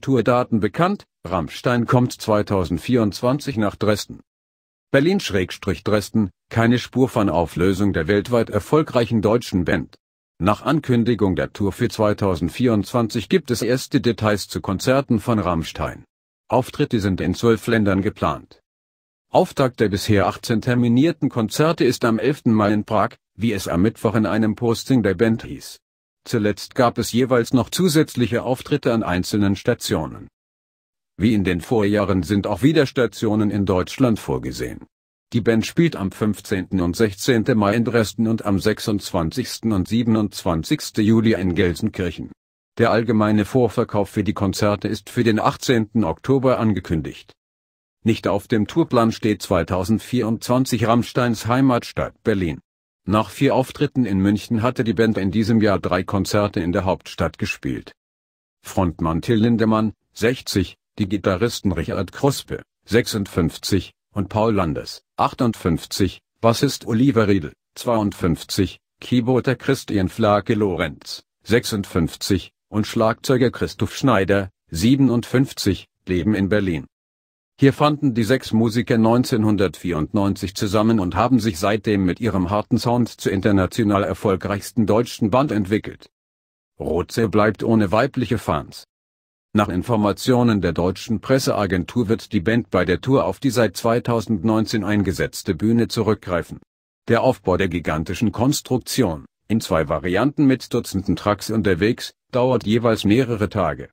Tourdaten bekannt, Rammstein kommt 2024 nach Dresden. Berlin-Dresden, keine Spur von Auflösung der weltweit erfolgreichen deutschen Band. Nach Ankündigung der Tour für 2024 gibt es erste Details zu Konzerten von Rammstein. Auftritte sind in zwölf Ländern geplant. Auftakt der bisher 18 terminierten Konzerte ist am 11. Mai in Prag, wie es am Mittwoch in einem Posting der Band hieß. Zuletzt gab es jeweils noch zusätzliche Auftritte an einzelnen Stationen. Wie in den Vorjahren sind auch wieder Stationen in Deutschland vorgesehen. Die Band spielt am 15. und 16. Mai in Dresden und am 26. und 27. Juli in Gelsenkirchen. Der allgemeine Vorverkauf für die Konzerte ist für den 18. Oktober angekündigt. Nicht auf dem Tourplan steht 2024 Rammsteins Heimatstadt Berlin. Nach vier Auftritten in München hatte die Band in diesem Jahr drei Konzerte in der Hauptstadt gespielt. Frontmann Till Lindemann, 60, die Gitarristen Richard Kruspe, 56, und Paul Landes, 58, Bassist Oliver Riedel, 52, Keyboarder Christian Flake Lorenz, 56, und Schlagzeuger Christoph Schneider, 57, leben in Berlin. Hier fanden die sechs Musiker 1994 zusammen und haben sich seitdem mit ihrem harten Sound zur international erfolgreichsten deutschen Band entwickelt. Rotze bleibt ohne weibliche Fans. Nach Informationen der deutschen Presseagentur wird die Band bei der Tour auf die seit 2019 eingesetzte Bühne zurückgreifen. Der Aufbau der gigantischen Konstruktion, in zwei Varianten mit Dutzenden Trucks unterwegs, dauert jeweils mehrere Tage.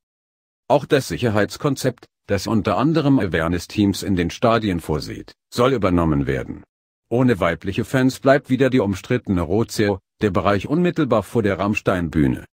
Auch das Sicherheitskonzept, das unter anderem Awareness-Teams in den Stadien vorsieht, soll übernommen werden. Ohne weibliche Fans bleibt wieder die umstrittene Rozeo, der Bereich unmittelbar vor der Rammsteinbühne.